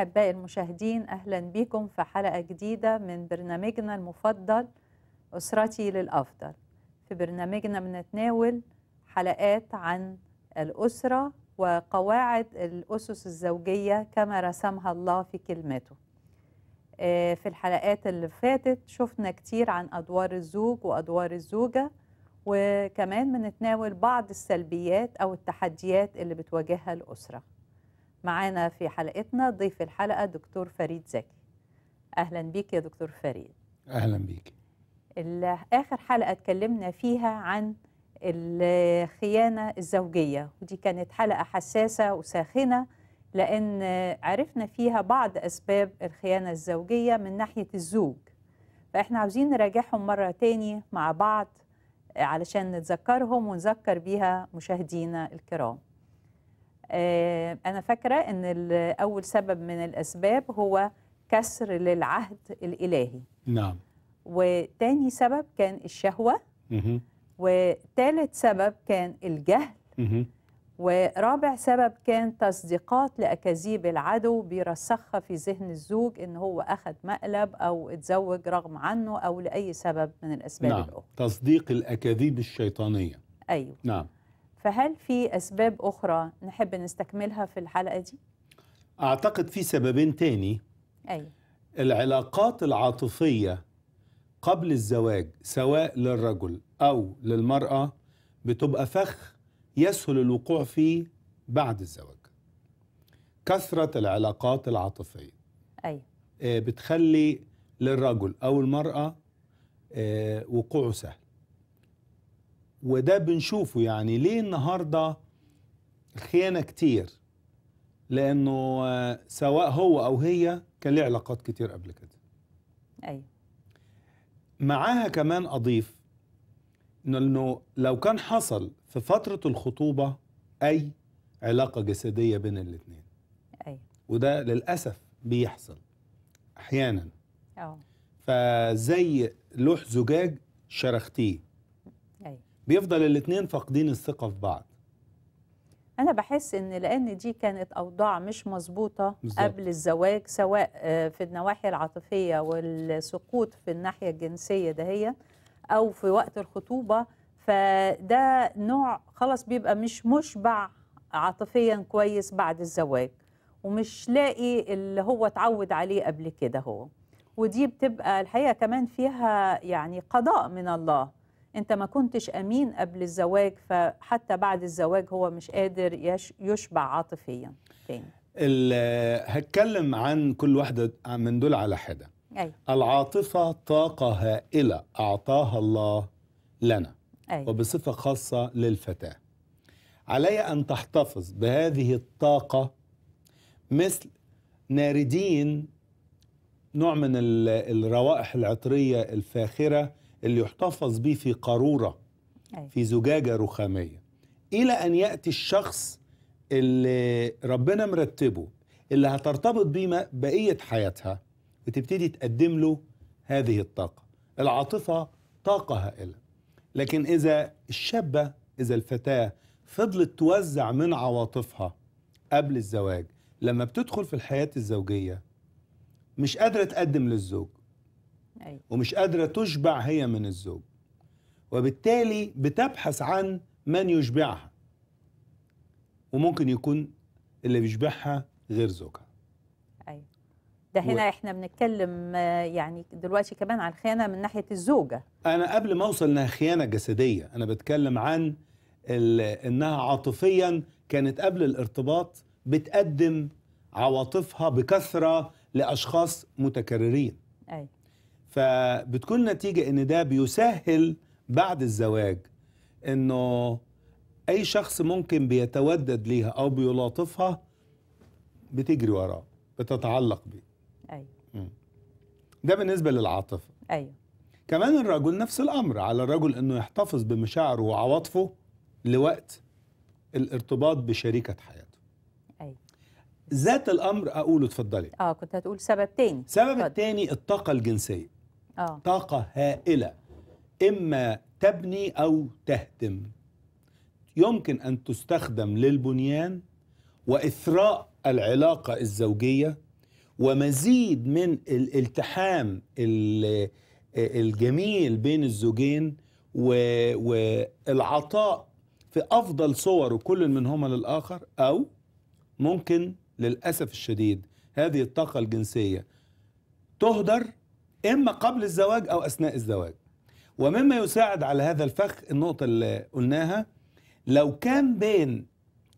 أحبائي المشاهدين أهلا بكم في حلقة جديدة من برنامجنا المفضل أسرتي للأفضل في برنامجنا بنتناول حلقات عن الأسرة وقواعد الأسس الزوجية كما رسمها الله في كلمته آه، في الحلقات اللي فاتت شفنا كتير عن أدوار الزوج وأدوار الزوجة وكمان بنتناول بعض السلبيات أو التحديات اللي بتواجهها الأسرة معانا في حلقتنا ضيف الحلقة دكتور فريد زكي أهلا بيك يا دكتور فريد أهلا بيك آخر حلقة اتكلمنا فيها عن الخيانة الزوجية ودي كانت حلقة حساسة وساخنة لأن عرفنا فيها بعض أسباب الخيانة الزوجية من ناحية الزوج فإحنا عاوزين نراجعهم مرة تاني مع بعض علشان نتذكرهم ونذكر بيها مشاهدينا الكرام آه، أنا فاكرة أن أول سبب من الأسباب هو كسر للعهد الإلهي نعم وتاني سبب كان الشهوة وثالث سبب كان الجهل ورابع سبب كان تصديقات لأكاذيب العدو بيرسخها في ذهن الزوج إن هو أخذ مقلب أو اتزوج رغم عنه أو لأي سبب من الأسباب نعم. الأخرى تصديق الأكاذيب الشيطانية أيوه نعم فهل في أسباب أخرى نحب نستكملها في الحلقة دي؟ أعتقد في سببين تاني أي. العلاقات العاطفية قبل الزواج سواء للرجل أو للمرأة بتبقى فخ يسهل الوقوع فيه بعد الزواج كثرة العلاقات العاطفية أي. آه، بتخلي للرجل أو المرأة آه، وقوعه سهل وده بنشوفه يعني ليه النهارده الخيانه كتير لانه آه، سواء هو او هي كان ليه علاقات كتير قبل كده ايوه معاها كمان اضيف انه لو كان حصل في فتره الخطوبه اي علاقه جسديه بين الاثنين ايوه وده للاسف بيحصل احيانا اه فزي لوح زجاج شرختيه بيفضل الاثنين فاقدين الثقه في بعض انا بحس ان لان دي كانت اوضاع مش مظبوطه قبل الزواج سواء آه، في النواحي العاطفيه والسقوط في الناحيه الجنسيه هي او في وقت الخطوبه فده نوع خلاص بيبقى مش مشبع عاطفيا كويس بعد الزواج ومش لاقي اللي هو اتعود عليه قبل كده هو ودي بتبقى الحقيقه كمان فيها يعني قضاء من الله انت ما كنتش امين قبل الزواج فحتى بعد الزواج هو مش قادر يشبع عاطفيا تاني هتكلم عن كل واحده من دول على حده أي. أيوة. العاطفه طاقه هائله اعطاها الله لنا أي. أيوة. وبصفه خاصه للفتاه علي ان تحتفظ بهذه الطاقه مثل ناردين نوع من الروائح العطريه الفاخره اللي يحتفظ به في قاروره أيوة. في زجاجه رخاميه الى ان ياتي الشخص اللي ربنا مرتبه اللي هترتبط بيه بقيه حياتها وتبتدي تقدم له هذه الطاقه العاطفه طاقه هائله لكن اذا الشابه اذا الفتاه فضلت توزع من عواطفها قبل الزواج لما بتدخل في الحياه الزوجيه مش قادره تقدم للزوج ومش قادرة تشبع هي من الزوج وبالتالي بتبحث عن من يشبعها وممكن يكون اللي بيشبعها غير زوجها أيوة. ده هنا و... احنا بنتكلم آه، يعني دلوقتي كمان على الخيانه من ناحيه الزوجه انا قبل ما اوصل انها خيانه جسديه انا بتكلم عن انها عاطفيا كانت قبل الارتباط بتقدم عواطفها بكثره لاشخاص متكررين أي. فبتكون نتيجة ان ده بيسهل بعد الزواج انه اي شخص ممكن بيتودد ليها او بيلاطفها بتجري وراه بتتعلق بيه ايوه ده بالنسبة للعاطفة ايوه كمان الرجل نفس الامر على الرجل انه يحتفظ بمشاعره وعواطفه لوقت الارتباط بشريكة حياته أيوة. ذات الامر اقوله اتفضلي اه كنت هتقول سبب تاني السبب التاني الطاقه الجنسيه أوه. طاقة هائلة إما تبني أو تهدم يمكن أن تستخدم للبنيان وإثراء العلاقة الزوجية ومزيد من الالتحام الجميل بين الزوجين والعطاء في أفضل صور كل منهما للآخر أو ممكن للأسف الشديد هذه الطاقة الجنسية تهدر إما قبل الزواج أو أثناء الزواج ومما يساعد على هذا الفخ النقطة اللي قلناها لو كان بين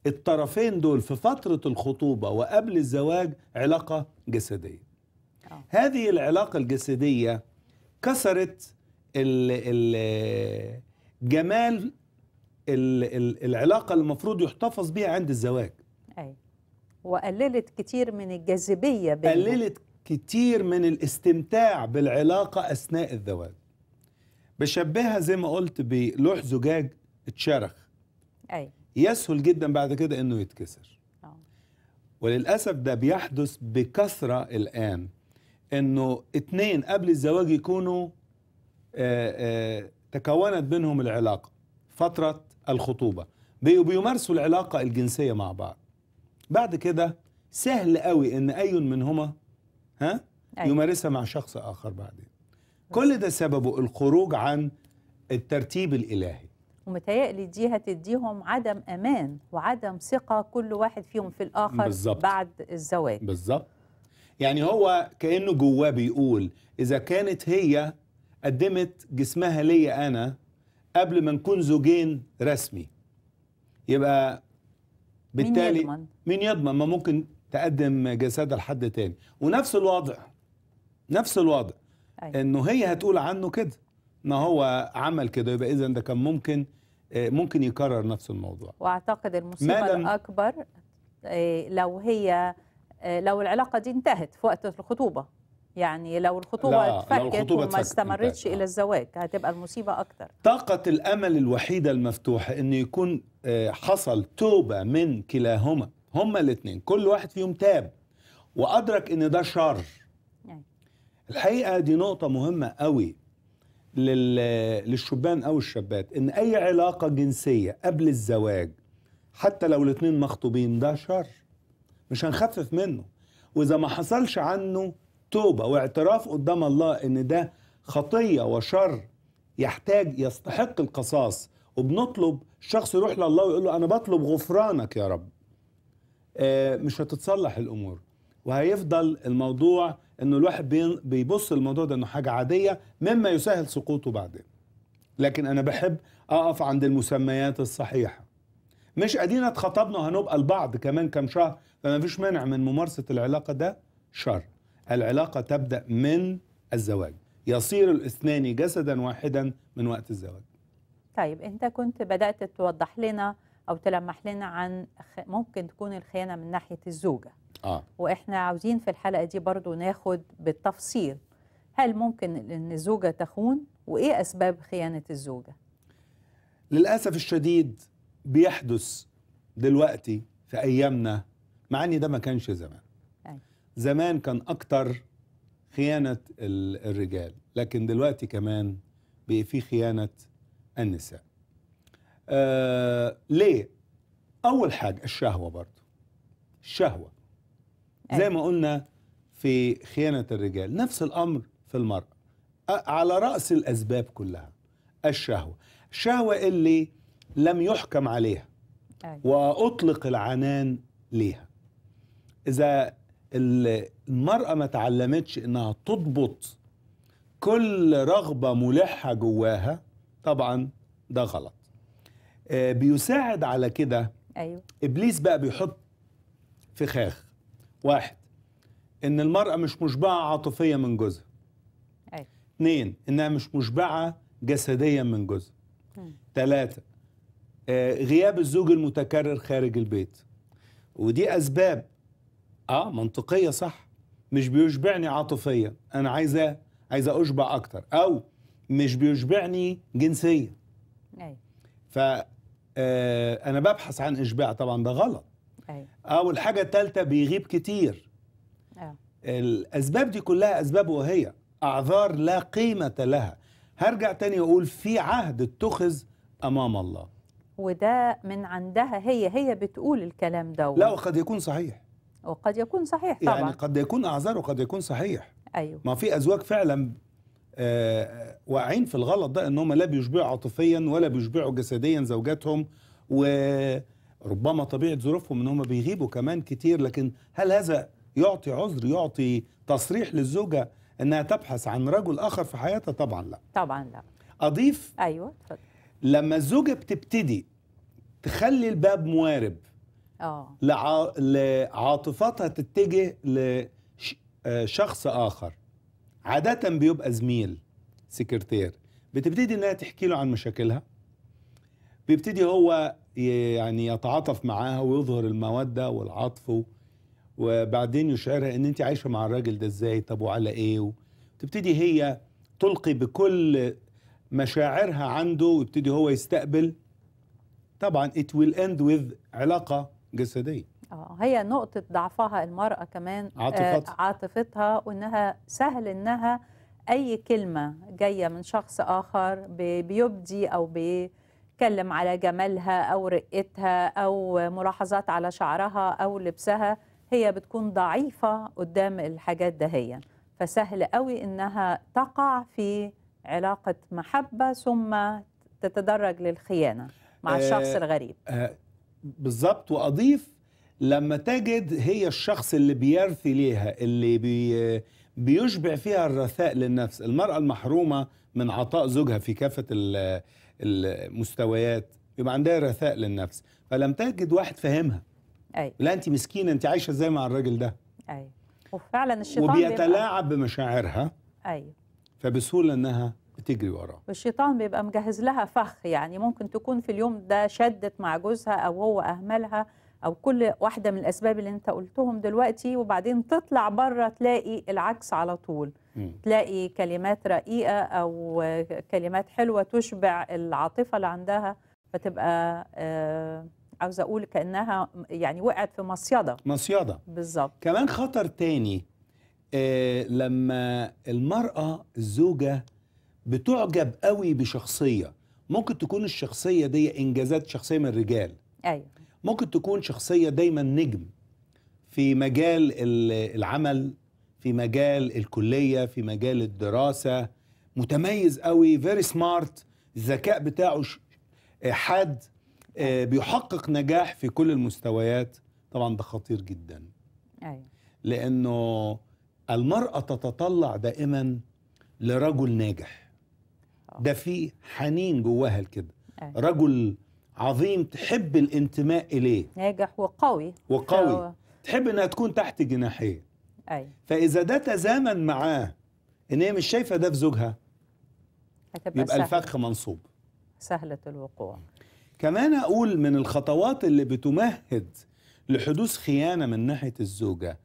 الطرفين دول في فترة الخطوبة وقبل الزواج علاقة جسدية آه. هذه العلاقة الجسدية كسرت ال جمال العلاقة اللي المفروض يحتفظ بها عند الزواج أي. وقللت كتير من الجاذبية قللت كتير من الاستمتاع بالعلاقة أثناء الزواج بشبهها زي ما قلت بلوح زجاج اتشرخ أي. يسهل جدا بعد كده انه يتكسر آه. وللأسف ده بيحدث بكثرة الآن انه اتنين قبل الزواج يكونوا آآ آه، آآ آه، تكونت بينهم العلاقة فترة الخطوبة بيمارسوا العلاقة الجنسية مع بعض بعد كده سهل قوي ان اي منهما ها أيوة. يمارسها مع شخص اخر بعدين كل ده سببه الخروج عن الترتيب الالهي ومتهيألي دي هتديهم عدم امان وعدم ثقه كل واحد فيهم في الاخر بالزبط. بعد الزواج بالظبط يعني هو كانه جواه بيقول اذا كانت هي قدمت جسمها ليا انا قبل ما نكون زوجين رسمي يبقى بالتالي مين يضمن, مين يضمن ما ممكن تقدم جسدها لحد تاني ونفس الوضع نفس الوضع أيوة. انه هي هتقول عنه كده ما هو عمل كده يبقى اذا ده كان ممكن آه، ممكن يكرر نفس الموضوع واعتقد المصيبه الاكبر آه، لو هي آه، لو العلاقه دي انتهت في وقت الخطوبه يعني لو الخطوبه اتفكت وما استمرتش الى الزواج هتبقى المصيبه اكتر طاقه الامل الوحيده المفتوحه انه يكون حصل توبه من كلاهما هما الاثنين كل واحد فيهم تاب وادرك ان ده شر نعم. الحقيقه دي نقطه مهمه قوي للشبان او الشابات ان اي علاقه جنسيه قبل الزواج حتى لو الاثنين مخطوبين ده شر مش هنخفف منه واذا ما حصلش عنه توبه واعتراف قدام الله ان ده خطيه وشر يحتاج يستحق القصاص وبنطلب الشخص يروح لله ويقول له انا بطلب غفرانك يا رب آه، مش هتتصلح الامور وهيفضل الموضوع انه الواحد بيبص الموضوع ده انه حاجه عاديه مما يسهل سقوطه بعدين لكن انا بحب اقف عند المسميات الصحيحه مش قادرين اتخطبنا وهنبقى لبعض كمان كم شهر فما فيش مانع من ممارسه العلاقه ده شر العلاقه تبدا من الزواج يصير الاثنان جسدا واحدا من وقت الزواج طيب انت كنت بدات توضح لنا او تلمح لنا عن ممكن تكون الخيانه من ناحيه الزوجه آه. واحنا عاوزين في الحلقه دي برضو ناخد بالتفصيل هل ممكن ان الزوجه تخون وايه اسباب خيانه الزوجه للاسف الشديد بيحدث دلوقتي في ايامنا مع ان ده ما كانش زمان زمان كان اكتر خيانه الرجال لكن دلوقتي كمان بقى في خيانه النساء آه، ليه؟ أول حاجة الشهوة برضه الشهوة زي ما قلنا في خيانة الرجال نفس الأمر في المرأة على رأس الأسباب كلها الشهوة الشهوة اللي لم يحكم عليها وأطلق العنان ليها إذا المرأة ما تعلمتش إنها تضبط كل رغبة ملحة جواها طبعا ده غلط آه، بيساعد على كده ايوه ابليس بقى بيحط فخاخ واحد ان المراه مش مشبعه عاطفيا من جوزها ايوه اثنين انها مش مشبعه جسديا من جوزها ثلاثه آه غياب الزوج المتكرر خارج البيت ودي اسباب اه منطقيه صح مش بيشبعني عاطفيا انا عايزه عايزه اشبع اكتر او مش بيشبعني جنسيا ايوه ف آه، انا ببحث عن اشباع طبعا ده غلط ايوه او الحاجه الثالثه بيغيب كتير أه. الاسباب دي كلها اسباب وهي اعذار لا قيمه لها هرجع تاني واقول في عهد اتخذ امام الله وده من عندها هي هي بتقول الكلام ده لا وقد يكون صحيح وقد يكون صحيح طبعا يعني قد يكون اعذار وقد يكون صحيح ايوه ما في ازواج فعلا آه، آه، واقعين في الغلط ده ان هم لا بيشبعوا عاطفيا ولا بيشبعوا جسديا زوجاتهم وربما طبيعه ظروفهم ان هم بيغيبوا كمان كتير لكن هل هذا يعطي عذر يعطي تصريح للزوجه انها تبحث عن رجل اخر في حياتها طبعا لا طبعا لا اضيف ايوه اتفضل لما الزوجه بتبتدي تخلي الباب موارب اه لعاطفتها تتجه لشخص آه، اخر عادة بيبقى زميل سكرتير بتبتدي انها تحكي له عن مشاكلها بيبتدي هو يعني يتعاطف معاها ويظهر المودة والعطف وبعدين يشعرها ان انت عايشة مع الراجل ده ازاي طب وعلى ايه تبتدي هي تلقي بكل مشاعرها عنده ويبتدي هو يستقبل طبعا it will end with علاقة جسدية آه، هي نقطة ضعفها المرأة كمان آه، عاطفتها عاطفتها وإنها سهل إنها أي كلمة جاية من شخص آخر بيبدي أو بيتكلم على جمالها أو رقتها أو ملاحظات على شعرها أو لبسها هي بتكون ضعيفة قدام الحاجات دهيا فسهل قوي إنها تقع في علاقة محبة ثم تتدرج للخيانة مع آه، الشخص الغريب بالظبط واضيف لما تجد هي الشخص اللي بيرثي ليها اللي بي بيشبع فيها الرثاء للنفس المرأة المحرومة من عطاء زوجها في كافة المستويات يبقى عندها رثاء للنفس فلم تجد واحد فاهمها أي. لا انت مسكينة انت عايشة ازاي مع الراجل ده أي. وفعلا الشيطان وبيتلاعب بيبقى... بمشاعرها أي. فبسهولة انها بتجري وراه والشيطان بيبقى مجهز لها فخ يعني ممكن تكون في اليوم ده شدت مع جوزها او هو اهملها او كل واحده من الاسباب اللي انت قلتهم دلوقتي وبعدين تطلع بره تلاقي العكس على طول مم. تلاقي كلمات رقيقه او كلمات حلوه تشبع العاطفه اللي عندها فتبقى آه عاوز اقول كانها يعني وقعت في مصيده مصيده بالظبط كمان خطر تاني آه لما المراه الزوجه بتعجب قوي بشخصيه ممكن تكون الشخصيه دي انجازات شخصيه من الرجال ايوه ممكن تكون شخصيه دايما نجم في مجال العمل في مجال الكليه في مجال الدراسه متميز قوي فيري سمارت الذكاء بتاعه حاد آه، بيحقق نجاح في كل المستويات طبعا ده خطير جدا أيوة. لانه المراه تتطلع دائما لرجل ناجح آه. ده في حنين جواها كده أيوة. رجل عظيم تحب الانتماء اليه ناجح وقوي وقوي تحب انها تكون تحت جناحيه اي فاذا ده تزامن معاه ان هي مش شايفه ده في زوجها يبقى سهل. الفخ منصوب سهله الوقوع كمان اقول من الخطوات اللي بتمهد لحدوث خيانه من ناحيه الزوجه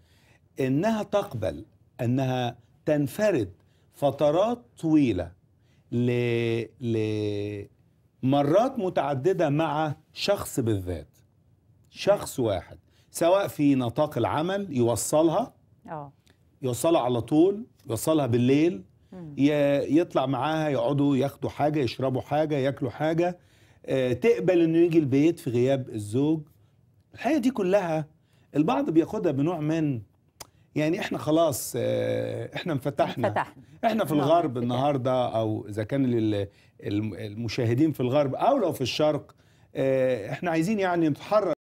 انها تقبل انها تنفرد فترات طويله ل... ل... مرات متعدده مع شخص بالذات شخص واحد سواء في نطاق العمل يوصلها اه يوصلها على طول يوصلها بالليل يطلع معاها يقعدوا ياخدوا حاجه يشربوا حاجه ياكلوا حاجه آه، تقبل انه يجي البيت في غياب الزوج الحقيقه دي كلها البعض بياخدها بنوع من يعني احنا خلاص آه، احنا انفتحنا فتحنا. احنا في نعم. الغرب النهارده او اذا كان المشاهدين في الغرب او لو في الشرق آه، احنا عايزين يعني نتحرك